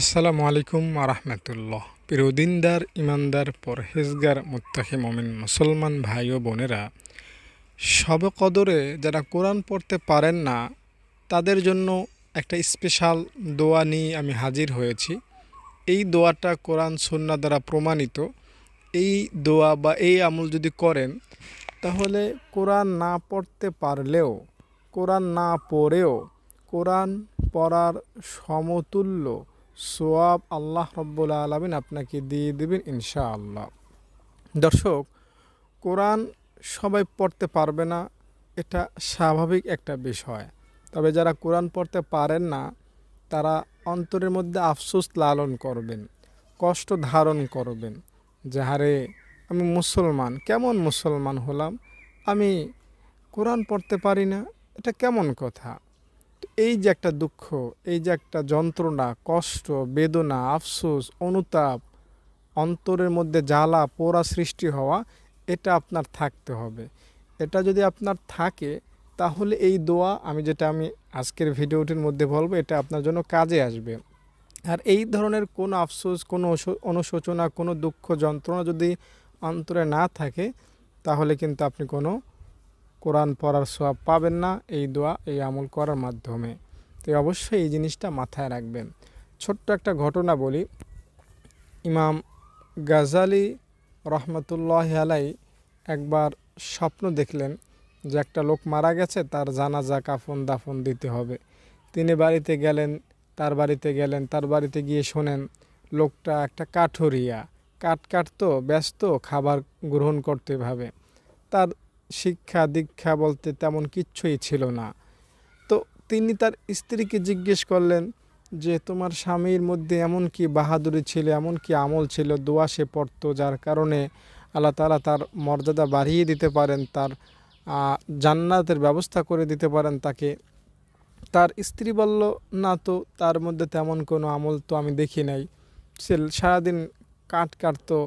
আসসালামু আলাইকুম আরহামতুল্লাহ প্রিয়দিনদার ইমানদার পরহেজগার মুত্তাকি মমিন মুসলমান ভাই ও বোনেরা সব কদরে যারা কোরআন পড়তে পারেন না তাদের জন্য একটা স্পেশাল দোয়া নিয়ে আমি হাজির হয়েছি এই দোয়াটা কোরআন সন্না দ্বারা প্রমাণিত এই দোয়া বা এই আমল যদি করেন তাহলে কোরআন না পড়তে পারলেও কোরআন না পড়েও কোরআন পড়ার সমতুল্য সোয়াব আল্লাহ রব্বুল আলমিন আপনাকে দিয়ে দেবেন ইনশা আল্লাহ দর্শক কোরআন সবাই পড়তে পারবে না এটা স্বাভাবিক একটা বিষয় তবে যারা কোরআন পড়তে পারেন না তারা অন্তরের মধ্যে আফসোস লালন করবেন কষ্ট ধারণ করবেন যাহারে আমি মুসলমান কেমন মুসলমান হলাম আমি কোরআন পড়তে পারি না এটা কেমন কথা এই যে একটা দুঃখ এই যে একটা যন্ত্রণা কষ্ট বেদনা আফসোস অনুতাপ অন্তরের মধ্যে জ্বালা পোড়া সৃষ্টি হওয়া এটা আপনার থাকতে হবে এটা যদি আপনার থাকে তাহলে এই দোয়া আমি যেটা আমি আজকের ভিডিওটির মধ্যে বলবো এটা আপনার জন্য কাজে আসবে আর এই ধরনের কোনো আফসোস কোনো অনুশোচনা কোনো দুঃখ যন্ত্রণা যদি অন্তরে না থাকে তাহলে কিন্তু আপনি কোনো কোরআন পড়ার সব পাবেন না এই দোয়া এই আমল করার মাধ্যমে তো অবশ্যই এই জিনিসটা মাথায় রাখবেন ছোট্ট একটা ঘটনা বলি ইমাম গাজালি রহমতুল্লাহ আলাই একবার স্বপ্ন দেখলেন যে একটা লোক মারা গেছে তার জানাজা কাফন দাফন দিতে হবে তিনি বাড়িতে গেলেন তার বাড়িতে গেলেন তার বাড়িতে গিয়ে শোনেন লোকটা একটা কাঠরিয়া কাঠ কাটতো ব্যস্ত খাবার গ্রহণ করতে ভাবে তার শিক্ষা দীক্ষা বলতে তেমন কিচ্ছুই ছিল না তো তিনি তার স্ত্রীকে জিজ্ঞেস করলেন যে তোমার স্বামীর মধ্যে এমন কি বাহাদুরি ছিল এমন কি আমল ছিল দোয়া সে পড়তো যার কারণে আল্লাহ তালা তার মর্যাদা বাড়িয়ে দিতে পারেন তার জান্নাতের ব্যবস্থা করে দিতে পারেন তাকে তার স্ত্রী বলল না তো তার মধ্যে তেমন কোনো আমল তো আমি দেখি নাই সে সারাদিন কাঠ কাটতো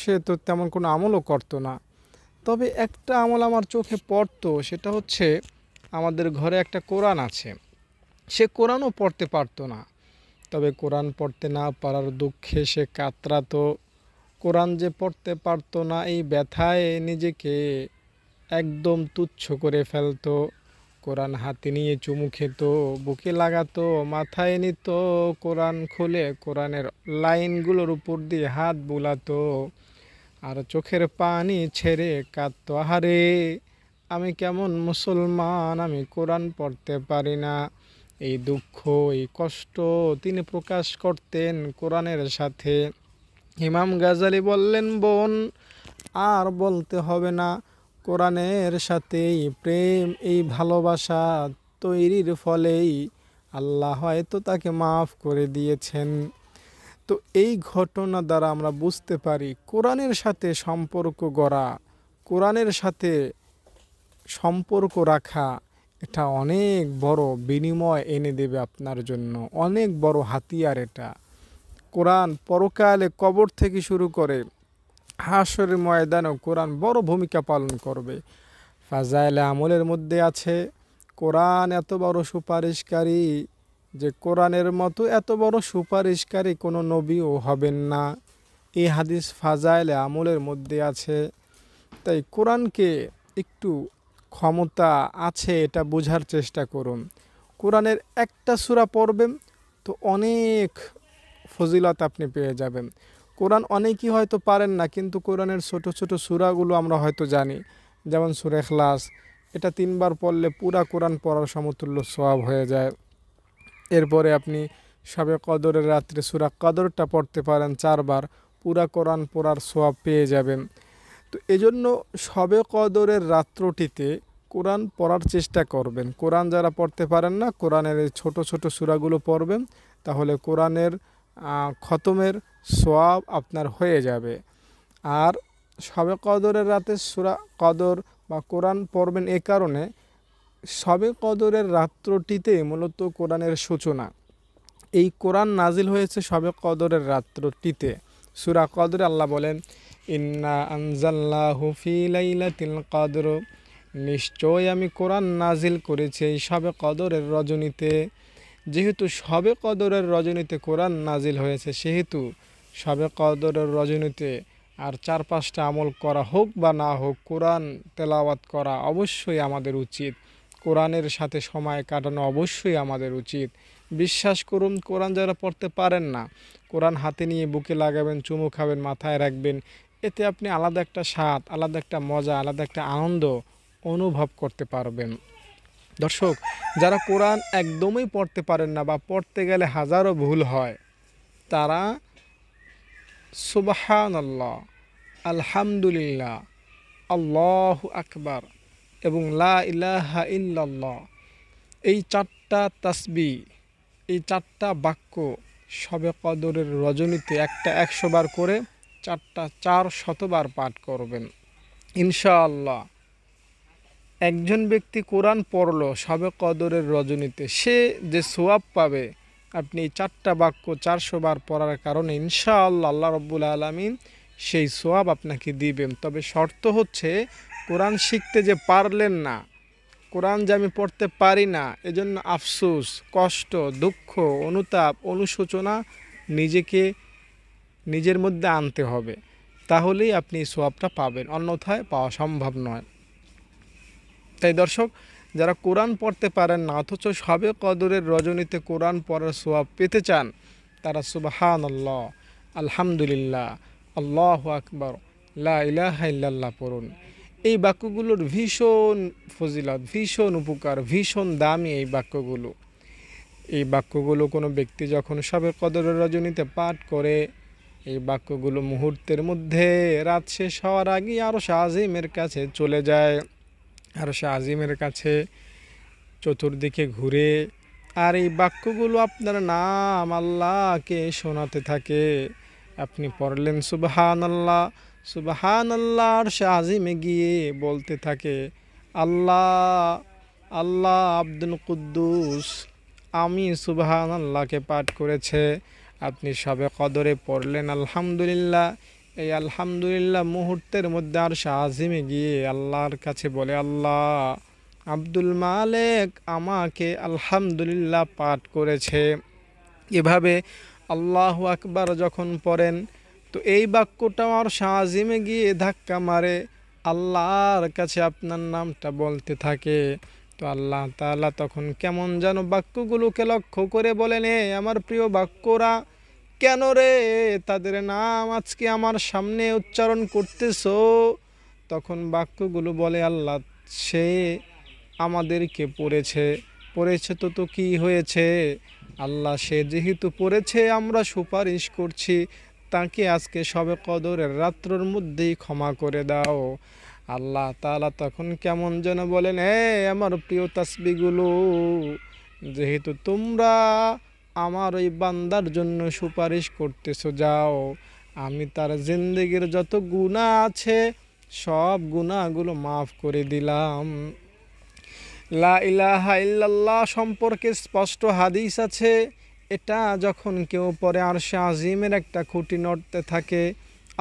সে তো তেমন কোনো আমলও করতো না তবে একটা আমল আমার চোখে পড়তো সেটা হচ্ছে আমাদের ঘরে একটা কোরআন আছে সে কোরআনও পড়তে পারতো না তবে কোরআন পড়তে না পারার দুঃখে সে কাতরাতো কোরআন যে পড়তে পারতো না এই ব্যথায় নিজেকে একদম তুচ্ছ করে ফেলতো কোরআন হাতে নিয়ে চুমু খেত বুকে লাগাতো মাথায় নিত কোরআন খুলে কোরআনের লাইনগুলোর উপর দিয়ে হাত বুলাতো আর চোখের পানি ছেড়ে কাঁদত আহারে আমি কেমন মুসলমান আমি কোরআন পড়তে পারি না এই দুঃখ এই কষ্ট তিনি প্রকাশ করতেন কোরআনের সাথে ইমাম গাজালি বললেন বোন আর বলতে হবে না কোরআনের সাথে এই প্রেম এই ভালোবাসা তৈরির ফলেই আল্লাহ হয়তো তাকে মাফ করে দিয়েছেন তো এই ঘটনা দ্বারা আমরা বুঝতে পারি কোরআনের সাথে সম্পর্ক গড়া কোরআনের সাথে সম্পর্ক রাখা এটা অনেক বড় বিনিময় এনে দেবে আপনার জন্য অনেক বড় হাতিয়ার এটা কোরআন পরকালে কবর থেকে শুরু করে হাসরের ময়দানেও কোরআন বড় ভূমিকা পালন করবে ফাজাইলে আমলের মধ্যে আছে কোরআন এত বড় সুপারিশকারী যে কোরআনের মতো এত বড় সুপারিশকারী কোনো নবীও হবেন না এই হাদিস ফাজাইলে আমলের মধ্যে আছে তাই কোরআনকে একটু ক্ষমতা আছে এটা বোঝার চেষ্টা করুন কোরআনের একটা সুরা পড়বেন তো অনেক ফজিলত আপনি পেয়ে যাবেন কোরআন অনেকেই হয়তো পারেন না কিন্তু কোরআনের ছোট ছোট সুরাগুলো আমরা হয়তো জানি যেমন সুরেখলাস এটা তিনবার পড়লে পুরা কোরআন পড়ার সমতুল্য সব হয়ে যায় এরপরে আপনি সবে কদরের রাত্রে সুরা কদরটা পড়তে পারেন চারবার পুরা কোরআন পড়ার সোয়াব পেয়ে যাবেন তো এজন্য সবে কদরের রাত্রটিতে কোরআন পড়ার চেষ্টা করবেন কোরআন যারা পড়তে পারেন না কোরআনের এই ছোটো ছোটো সুরাগুলো পড়বেন তাহলে কোরআনের খতমের সোয়াব আপনার হয়ে যাবে আর সবে কদরের রাতে সুরা কদর বা কোরআন পড়বেন এ কারণে সবে কদরের রাত্রটিতে মূলত কোরআনের সূচনা এই কোরআন নাজিল হয়েছে সবে কদরের রাত্রটিতে সুরা কদরে আল্লাহ বলেন ইন্না আনজাল্লা ফি লাইলাতিল কদর নিশ্চয় আমি কোরআন নাজিল করেছি এই সবে কদরের রজনীতে যেহেতু সবে কদরের রজনীতে কোরআন নাজিল হয়েছে সেহেতু সবে কদরের রজনীতে আর চার পাঁচটা আমল করা হোক বা না হোক কোরআন তেলাওয়াত করা অবশ্যই আমাদের উচিত কোরআনের সাথে সময় কাটানো অবশ্যই আমাদের উচিত বিশ্বাস করুন কোরআন যারা পড়তে পারেন না কোরআন হাতে নিয়ে বুকে লাগাবেন চুমু খাবেন মাথায় রাখবেন এতে আপনি আলাদা একটা স্বাদ আলাদা একটা মজা আলাদা একটা আনন্দ অনুভব করতে পারবেন দর্শক যারা কোরআন একদমই পড়তে পারেন না বা পড়তে গেলে হাজারো ভুল হয় তারা সুবাহান আল্লাহ আলহামদুলিল্লাহ আল্লাহ আকবার এবং লা ইলাহা ইল্লাল্লাহ এই চারটা তাসবি এই চারটা বাক্য সবে কদরের রজনীতে একটা একশো বার করে চারটা চার শতবার পাঠ করবেন ইনশাআল্লাহ একজন ব্যক্তি কোরআন পড়ল সবে কদরের রজনীতে সে যে সোয়াব পাবে আপনি এই চারটা বাক্য চারশো বার পড়ার কারণে ইনশাআল্লাহ আল্লাহ রব্বুল আলমিন সেই সোয়াব আপনাকে দিবেন তবে শর্ত হচ্ছে কোরআন শিখতে যে পারলেন না কোরআন যে আমি পড়তে পারি না এজন্য আফসোস কষ্ট দুঃখ অনুতাপ অনুশোচনা নিজেকে নিজের মধ্যে আনতে হবে তাহলেই আপনি সোয়াবটা পাবেন অন্যথায় পাওয়া সম্ভব নয় তাই দর্শক যারা কোরআন পড়তে পারেন না অথচ সবে কদরের রজনীতে কোরআন পড়ার সোয়াব পেতে চান তারা সুবাহান আল্লাহ আলহামদুলিল্লাহ আল্লাহ আকবর লাহ পড়ুন এই বাক্যগুলোর ভীষণ ফজিলাত ভীষণ উপকার ভীষণ দামি এই বাক্যগুলো এই বাক্যগুলো কোনো ব্যক্তি যখন সবে কদরের রজনীতে পাঠ করে এই বাক্যগুলো মুহূর্তের মধ্যে রাত শেষ হওয়ার আগেই আরও শাহজিমের কাছে চলে যায় আরও শাহজিমের কাছে চতুর্দিকে ঘুরে আর এই বাক্যগুলো আপনার নাম আল্লাহকে শোনাতে থাকে আপনি পড়লেন সুবাহান আল্লাহ সুবাহান আল্লাহর শাহিমে গিয়ে বলতে থাকে আল্লাহ আল্লাহ আব্দুল কুদ্দুস আমি সুবাহান আল্লাহকে পাঠ করেছে আপনি সবে কদরে পড়লেন আলহামদুলিল্লাহ এই আলহামদুলিল্লাহ মুহূর্তের মধ্যে আর শাহিমে গিয়ে আল্লাহর কাছে বলে আল্লাহ আব্দুল মালেক আমাকে আলহামদুলিল্লাহ পাঠ করেছে এভাবে আল্লাহ আকবার যখন পড়েন তো এই বাক্যটা আমার শাহজিমে গিয়ে ধাক্কা মারে আল্লাহর কাছে আপনার নামটা বলতে থাকে তো আল্লাহ তালা তখন কেমন যেন বাক্যগুলোকে লক্ষ্য করে বলেন এ আমার প্রিয় বাক্যরা কেন রে তাদের নাম আজকে আমার সামনে উচ্চারণ করতেছ তখন বাক্যগুলো বলে আল্লাহ সে আমাদেরকে পড়েছে পড়েছে তো তো কী হয়েছে আল্লাহ সে যেহেতু পড়েছে আমরা সুপারিশ করছি তাকে আজকে সবে কদরের রাত্রর মধ্যেই ক্ষমা করে দাও আল্লাহ তালা তখন কেমন যেন বলেন এ আমার প্রিয় তাসবিগুলো যেহেতু তোমরা আমার ওই বান্দার জন্য সুপারিশ করতেছো যাও আমি তার জিন্দগির যত গুণা আছে সব গুণাগুলো মাফ করে দিলাম লা ইলাহা ইল্লাল্লাহ সম্পর্কে স্পষ্ট হাদিস আছে এটা যখন কেউ পরে আরশে আজিমের একটা খুঁটি নড়তে থাকে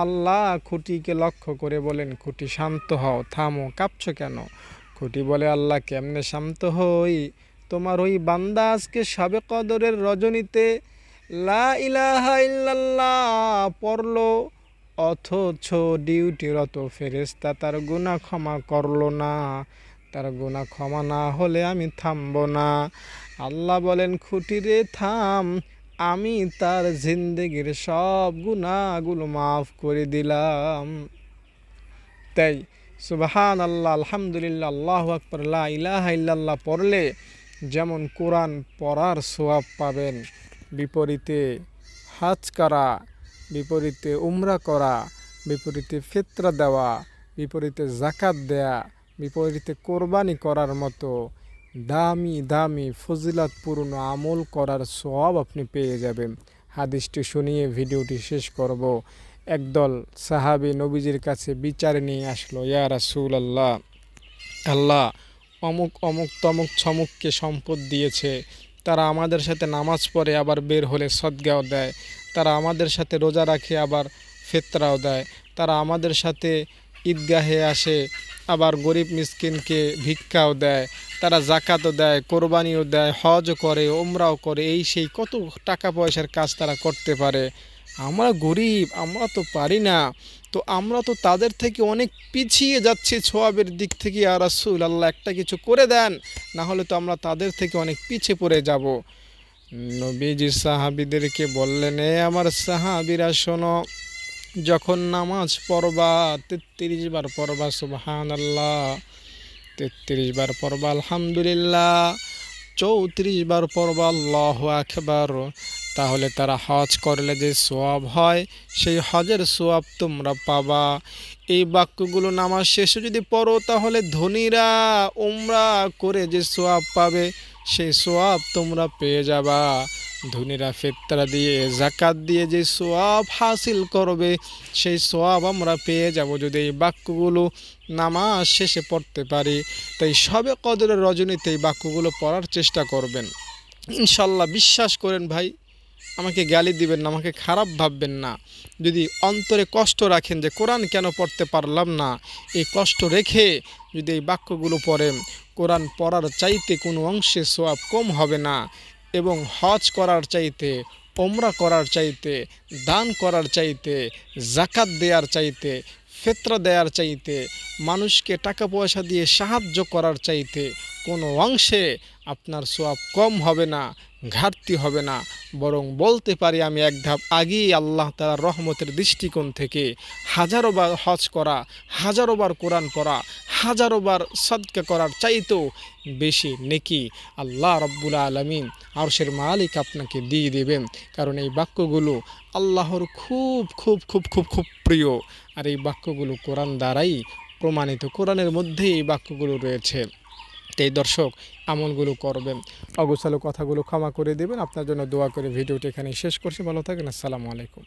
আল্লাহ খুঁটিকে লক্ষ্য করে বলেন খুঁটি শান্ত হও থামো কাঁপছো কেন খুঁটি বলে আল্লাহ কেমনে শান্ত হই তোমার ওই বান্দা আজকে সাবে কদরের রজনীতে লা পড়ল অথচ ডিউটিরত ফেরেস্তা তার গুণা ক্ষমা করল না তার গোনা ক্ষমা না হলে আমি থামব না আল্লাহ বলেন খুঁটিরে থাম আমি তার জিন্দেগির সব গুণাগুলো মাফ করে দিলাম তাই সুবাহান আল্লাহ আলহামদুলিল্লাহ আল্লাহ আকবর ইলাহা ইল্লাল্লাহ পড়লে যেমন কোরআন পড়ার সোয়াব পাবেন বিপরীতে হাজ করা বিপরীতে উমরা করা বিপরীতে ফিত্রা দেওয়া বিপরীতে জাকাত দেয়া বিপরীতে কোরবানি করার মতো দামি দামি ফজিলাতপূর্ণ আমল করার সব আপনি পেয়ে যাবেন হাদিসটি শুনিয়ে ভিডিওটি শেষ করব একদল সাহাবি নবীজির কাছে বিচার নিয়ে আসলো ইয়া রাসুল আল্লাহ আল্লাহ অমুক অমুক তমুক ছমুককে সম্পদ দিয়েছে তারা আমাদের সাথে নামাজ পড়ে আবার বের হলে সদ্গাও দেয় তারা আমাদের সাথে রোজা রাখে আবার ফেতরাও দেয় তারা আমাদের সাথে ঈদগাহে আসে আবার গরিব মিসকিনকে ভিক্ষাও দেয় তারা জাকাতও দেয় কোরবানিও দেয় হজও করে ওমরাও করে এই সেই কত টাকা পয়সার কাজ তারা করতে পারে আমরা গরিব আমরা তো পারি না তো আমরা তো তাদের থেকে অনেক পিছিয়ে যাচ্ছি ছোয়াবের দিক থেকে আর রাসুল আল্লাহ একটা কিছু করে দেন না হলে তো আমরা তাদের থেকে অনেক পিছিয়ে পড়ে যাব নবীজি সাহাবিদেরকে বললেন এ আমার সাহাবিরা শোনো যখন নামাজ পড়বা তেত্রিশ বার পড়বা সুবহান আল্লাহ তেত্রিশ বার পড়বা আলহামদুলিল্লাহ চৌত্রিশ বার পড়বা আল্লাহ আকবার তাহলে তারা হজ করলে যে সোয়াব হয় সেই হজের সোয়াব তোমরা পাবা এই বাক্যগুলো নামাজ শেষে যদি পড়ো তাহলে ধনীরা উমরা করে যে সোয়াব পাবে সেই সোয়াব তোমরা পেয়ে যাবা ধনীরা ফেতরা দিয়ে জাকাত দিয়ে যে সোয়াব হাসিল করবে সেই সোয়াব আমরা পেয়ে যাব যদি এই বাক্যগুলো নামাজ শেষে পড়তে পারি তাই সবে কদরের রজনীতে এই বাক্যগুলো পড়ার চেষ্টা করবেন ইনশাল্লাহ বিশ্বাস করেন ভাই আমাকে গালি দিবেন না আমাকে খারাপ ভাববেন না যদি অন্তরে কষ্ট রাখেন যে কোরআন কেন পড়তে পারলাম না এই কষ্ট রেখে যদি এই বাক্যগুলো পড়েন কোরআন পড়ার চাইতে কোনো অংশে সোয়াব কম হবে না এবং হজ করার চাইতে ওমরা করার চাইতে দান করার চাইতে জাকাত দেওয়ার চাইতে ফেতরা দেওয়ার চাইতে মানুষকে টাকা পয়সা দিয়ে সাহায্য করার চাইতে কোনো অংশে আপনার সোয়াব কম হবে না ঘাটতি হবে না বরং বলতে পারি আমি এক ধাপ আগেই আল্লাহ তালার রহমতের দৃষ্টিকোণ থেকে হাজারোবার হজ করা হাজারোবার কোরআন পড়া হাজারোবার সদকা করার চাইতেও বেশি নেকি আল্লাহ রব্বুল আলমিন আরশের মালিক আপনাকে দিয়ে দেবেন কারণ এই বাক্যগুলো আল্লাহর খুব খুব খুব খুব খুব প্রিয় আর এই বাক্যগুলো কোরআন দ্বারাই প্রমাণিত কোরআনের মধ্যে এই বাক্যগুলো রয়েছে তাই দর্শক আমলগুলো করবেন অগোছালো কথাগুলো ক্ষমা করে দেবেন আপনার জন্য দোয়া করে ভিডিওটি এখানে শেষ করছি ভালো থাকেন আসসালামু আলাইকুম